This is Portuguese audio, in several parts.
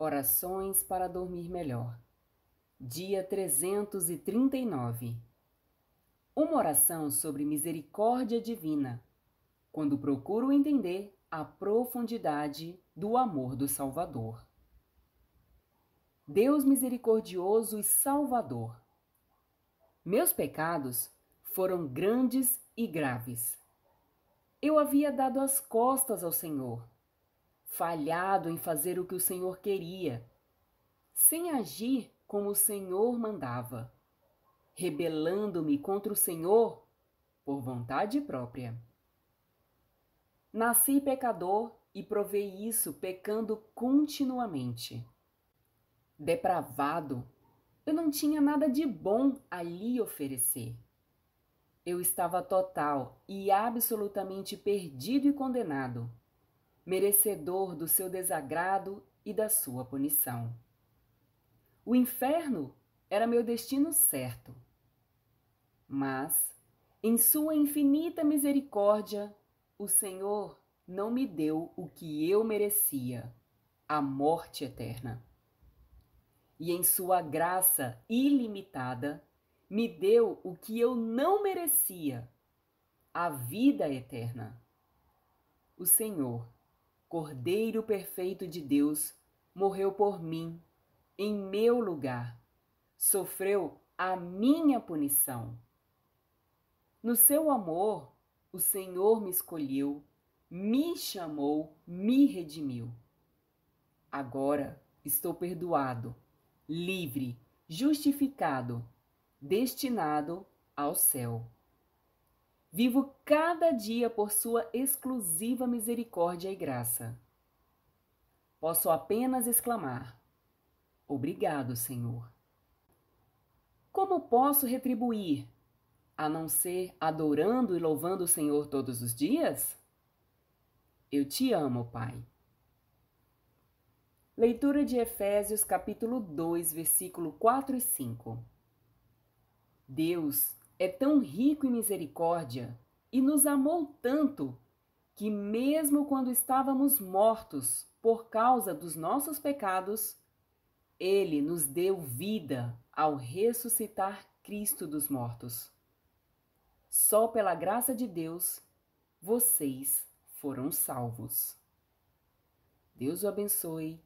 Orações para dormir melhor. Dia 339. Uma oração sobre misericórdia divina, quando procuro entender a profundidade do amor do Salvador. Deus misericordioso e Salvador. Meus pecados foram grandes e graves. Eu havia dado as costas ao Senhor falhado em fazer o que o Senhor queria, sem agir como o Senhor mandava, rebelando-me contra o Senhor por vontade própria. Nasci pecador e provei isso pecando continuamente. Depravado, eu não tinha nada de bom a lhe oferecer. Eu estava total e absolutamente perdido e condenado merecedor do seu desagrado e da sua punição. O inferno era meu destino certo. Mas, em sua infinita misericórdia, o Senhor não me deu o que eu merecia, a morte eterna. E em sua graça ilimitada, me deu o que eu não merecia, a vida eterna. O Senhor Cordeiro perfeito de Deus, morreu por mim, em meu lugar, sofreu a minha punição. No seu amor, o Senhor me escolheu, me chamou, me redimiu. Agora estou perdoado, livre, justificado, destinado ao céu. Vivo cada dia por sua exclusiva misericórdia e graça. Posso apenas exclamar: Obrigado, Senhor. Como posso retribuir, a não ser adorando e louvando o Senhor todos os dias? Eu te amo, Pai. Leitura de Efésios, capítulo 2, versículo 4 e 5. Deus é tão rico em misericórdia e nos amou tanto que, mesmo quando estávamos mortos por causa dos nossos pecados, ele nos deu vida ao ressuscitar Cristo dos mortos. Só pela graça de Deus vocês foram salvos. Deus o abençoe.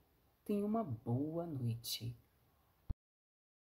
Tenha uma boa noite.